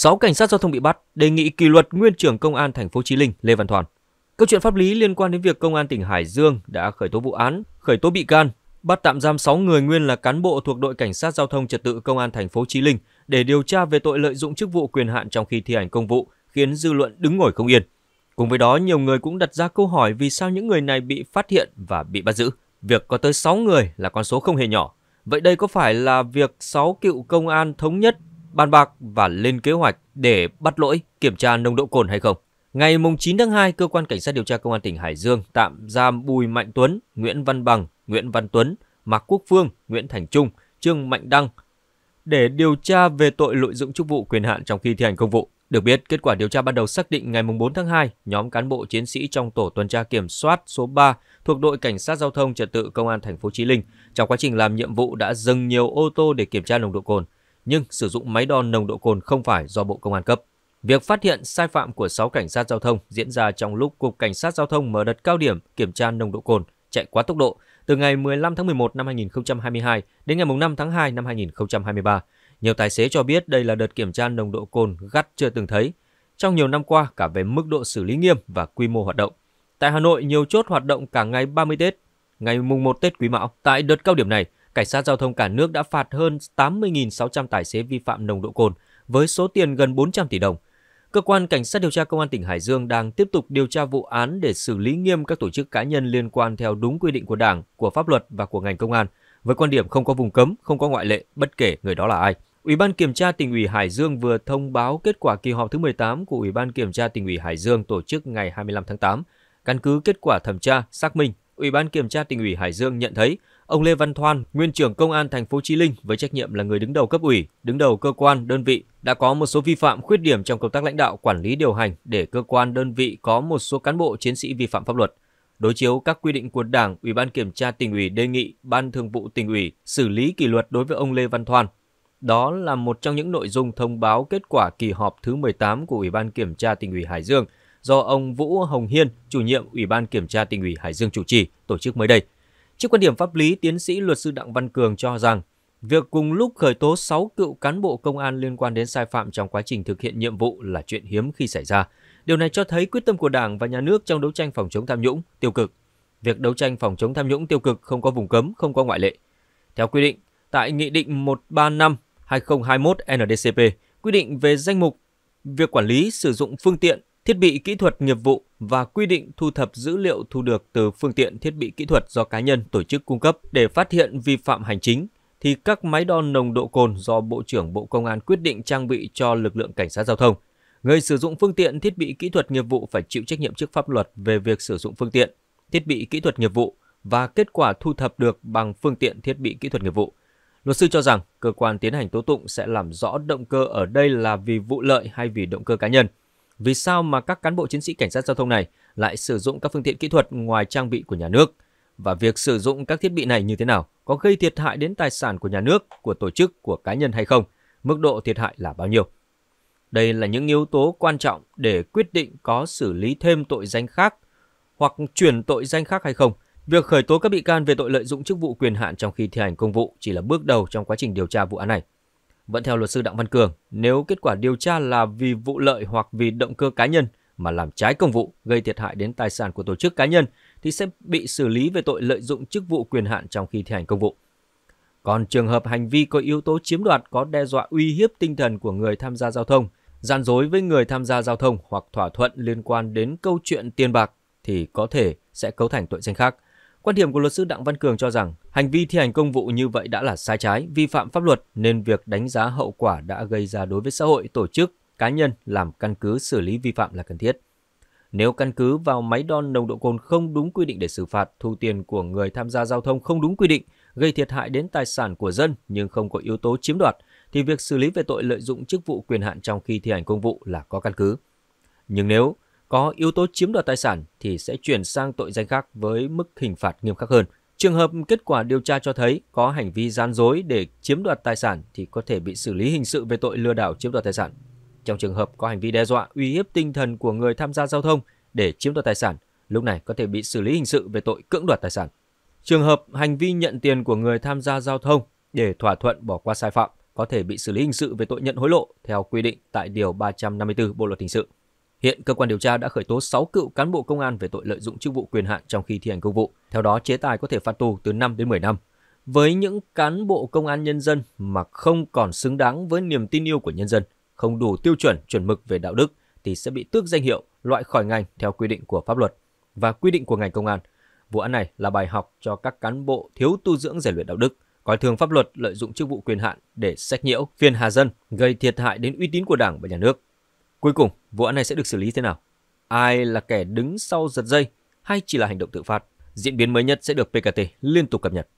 6 cảnh sát giao thông bị bắt, đề nghị kỷ luật nguyên trưởng công an thành phố Chí Linh Lê Văn Thoàn. Câu chuyện pháp lý liên quan đến việc công an tỉnh Hải Dương đã khởi tố vụ án, khởi tố bị can, bắt tạm giam 6 người nguyên là cán bộ thuộc đội cảnh sát giao thông trật tự công an thành phố Chí Linh để điều tra về tội lợi dụng chức vụ quyền hạn trong khi thi hành công vụ, khiến dư luận đứng ngồi không yên. Cùng với đó, nhiều người cũng đặt ra câu hỏi vì sao những người này bị phát hiện và bị bắt giữ. Việc có tới 6 người là con số không hề nhỏ. Vậy đây có phải là việc 6 cựu công an thống nhất bàn bạc và lên kế hoạch để bắt lỗi kiểm tra nồng độ cồn hay không. Ngày 9 tháng 2, Cơ quan Cảnh sát điều tra Công an tỉnh Hải Dương tạm giam Bùi Mạnh Tuấn, Nguyễn Văn Bằng, Nguyễn Văn Tuấn, Mạc Quốc Phương, Nguyễn Thành Trung, Trương Mạnh Đăng để điều tra về tội lợi dụng chức vụ quyền hạn trong khi thi hành công vụ. Được biết, kết quả điều tra ban đầu xác định ngày 4 tháng 2, nhóm cán bộ chiến sĩ trong tổ tuần tra kiểm soát số 3 thuộc đội cảnh sát giao thông trật tự công an thành phố Chí Linh trong quá trình làm nhiệm vụ đã dừng nhiều ô tô để kiểm tra nồng độ cồn nhưng sử dụng máy đo nồng độ cồn không phải do Bộ Công an cấp. Việc phát hiện sai phạm của 6 cảnh sát giao thông diễn ra trong lúc Cục Cảnh sát Giao thông mở đợt cao điểm kiểm tra nồng độ cồn, chạy quá tốc độ từ ngày 15 tháng 11 năm 2022 đến ngày 5 tháng 2 năm 2023. Nhiều tài xế cho biết đây là đợt kiểm tra nồng độ cồn gắt chưa từng thấy trong nhiều năm qua cả về mức độ xử lý nghiêm và quy mô hoạt động. Tại Hà Nội, nhiều chốt hoạt động cả ngày 30 Tết, ngày mùng 1 Tết Quý Mão. Tại đợt cao điểm này, cảnh sát giao thông cả nước đã phạt hơn 80.600 tài xế vi phạm nồng độ cồn với số tiền gần 400 tỷ đồng. Cơ quan Cảnh sát điều tra Công an tỉnh Hải Dương đang tiếp tục điều tra vụ án để xử lý nghiêm các tổ chức cá nhân liên quan theo đúng quy định của Đảng, của pháp luật và của ngành công an, với quan điểm không có vùng cấm, không có ngoại lệ, bất kể người đó là ai. Ủy ban Kiểm tra tỉnh ủy Hải Dương vừa thông báo kết quả kỳ họp thứ 18 của Ủy ban Kiểm tra tỉnh ủy Hải Dương tổ chức ngày 25 tháng 8. Căn cứ kết quả thẩm tra, xác minh, Ủy ban Kiểm tra tỉnh ủy Hải Dương nhận thấy Ông Lê Văn Thoan, nguyên trưởng Công an thành phố Chí Linh với trách nhiệm là người đứng đầu cấp ủy, đứng đầu cơ quan, đơn vị đã có một số vi phạm khuyết điểm trong công tác lãnh đạo, quản lý điều hành để cơ quan đơn vị có một số cán bộ chiến sĩ vi phạm pháp luật. Đối chiếu các quy định của Đảng, Ủy ban kiểm tra tỉnh ủy đề nghị Ban Thường vụ tỉnh ủy xử lý kỷ luật đối với ông Lê Văn Thoan. Đó là một trong những nội dung thông báo kết quả kỳ họp thứ 18 của Ủy ban kiểm tra tỉnh ủy Hải Dương do ông Vũ Hồng Hiên, chủ nhiệm Ủy ban kiểm tra tỉnh ủy Hải Dương chủ trì tổ chức mới đây. Trên quan điểm pháp lý, tiến sĩ luật sư Đặng Văn Cường cho rằng, việc cùng lúc khởi tố 6 cựu cán bộ công an liên quan đến sai phạm trong quá trình thực hiện nhiệm vụ là chuyện hiếm khi xảy ra. Điều này cho thấy quyết tâm của Đảng và nhà nước trong đấu tranh phòng chống tham nhũng tiêu cực. Việc đấu tranh phòng chống tham nhũng tiêu cực không có vùng cấm, không có ngoại lệ. Theo quy định, tại Nghị định 135 2021 NDCP quy định về danh mục việc quản lý sử dụng phương tiện thiết bị kỹ thuật nghiệp vụ và quy định thu thập dữ liệu thu được từ phương tiện thiết bị kỹ thuật do cá nhân tổ chức cung cấp để phát hiện vi phạm hành chính thì các máy đo nồng độ cồn do Bộ trưởng Bộ Công an quyết định trang bị cho lực lượng cảnh sát giao thông. Người sử dụng phương tiện thiết bị kỹ thuật nghiệp vụ phải chịu trách nhiệm trước pháp luật về việc sử dụng phương tiện, thiết bị kỹ thuật nghiệp vụ và kết quả thu thập được bằng phương tiện thiết bị kỹ thuật nghiệp vụ. Luật sư cho rằng cơ quan tiến hành tố tụng sẽ làm rõ động cơ ở đây là vì vụ lợi hay vì động cơ cá nhân – vì sao mà các cán bộ chiến sĩ cảnh sát giao thông này lại sử dụng các phương tiện kỹ thuật ngoài trang bị của nhà nước và việc sử dụng các thiết bị này như thế nào có gây thiệt hại đến tài sản của nhà nước, của tổ chức, của cá nhân hay không, mức độ thiệt hại là bao nhiêu. Đây là những yếu tố quan trọng để quyết định có xử lý thêm tội danh khác hoặc chuyển tội danh khác hay không. Việc khởi tố các bị can về tội lợi dụng chức vụ quyền hạn trong khi thi hành công vụ chỉ là bước đầu trong quá trình điều tra vụ án này. Vẫn theo luật sư Đặng Văn Cường, nếu kết quả điều tra là vì vụ lợi hoặc vì động cơ cá nhân mà làm trái công vụ, gây thiệt hại đến tài sản của tổ chức cá nhân thì sẽ bị xử lý về tội lợi dụng chức vụ quyền hạn trong khi thi hành công vụ. Còn trường hợp hành vi có yếu tố chiếm đoạt có đe dọa uy hiếp tinh thần của người tham gia giao thông, gian dối với người tham gia giao thông hoặc thỏa thuận liên quan đến câu chuyện tiền bạc thì có thể sẽ cấu thành tội danh khác – Quan điểm của luật sư Đặng Văn Cường cho rằng, hành vi thi hành công vụ như vậy đã là sai trái, vi phạm pháp luật nên việc đánh giá hậu quả đã gây ra đối với xã hội, tổ chức, cá nhân làm căn cứ xử lý vi phạm là cần thiết. Nếu căn cứ vào máy đo nồng độ cồn không đúng quy định để xử phạt, thu tiền của người tham gia giao thông không đúng quy định, gây thiệt hại đến tài sản của dân nhưng không có yếu tố chiếm đoạt, thì việc xử lý về tội lợi dụng chức vụ quyền hạn trong khi thi hành công vụ là có căn cứ. Nhưng nếu có yếu tố chiếm đoạt tài sản thì sẽ chuyển sang tội danh khác với mức hình phạt nghiêm khắc hơn. Trường hợp kết quả điều tra cho thấy có hành vi gian dối để chiếm đoạt tài sản thì có thể bị xử lý hình sự về tội lừa đảo chiếm đoạt tài sản. Trong trường hợp có hành vi đe dọa, uy hiếp tinh thần của người tham gia giao thông để chiếm đoạt tài sản, lúc này có thể bị xử lý hình sự về tội cưỡng đoạt tài sản. Trường hợp hành vi nhận tiền của người tham gia giao thông để thỏa thuận bỏ qua sai phạm có thể bị xử lý hình sự về tội nhận hối lộ theo quy định tại điều 354 Bộ luật hình sự. Hiện cơ quan điều tra đã khởi tố 6 cựu cán bộ công an về tội lợi dụng chức vụ quyền hạn trong khi thi hành công vụ. Theo đó, chế tài có thể phạt tù từ 5 đến 10 năm. Với những cán bộ công an nhân dân mà không còn xứng đáng với niềm tin yêu của nhân dân, không đủ tiêu chuẩn chuẩn mực về đạo đức thì sẽ bị tước danh hiệu, loại khỏi ngành theo quy định của pháp luật và quy định của ngành công an. Vụ án này là bài học cho các cán bộ thiếu tu dưỡng rèn luyện đạo đức, coi thường pháp luật, lợi dụng chức vụ quyền hạn để sách nhiễu, phiền hà dân, gây thiệt hại đến uy tín của Đảng và nhà nước. Cuối cùng, vụ án này sẽ được xử lý thế nào? Ai là kẻ đứng sau giật dây hay chỉ là hành động tự phát? Diễn biến mới nhất sẽ được PKT liên tục cập nhật.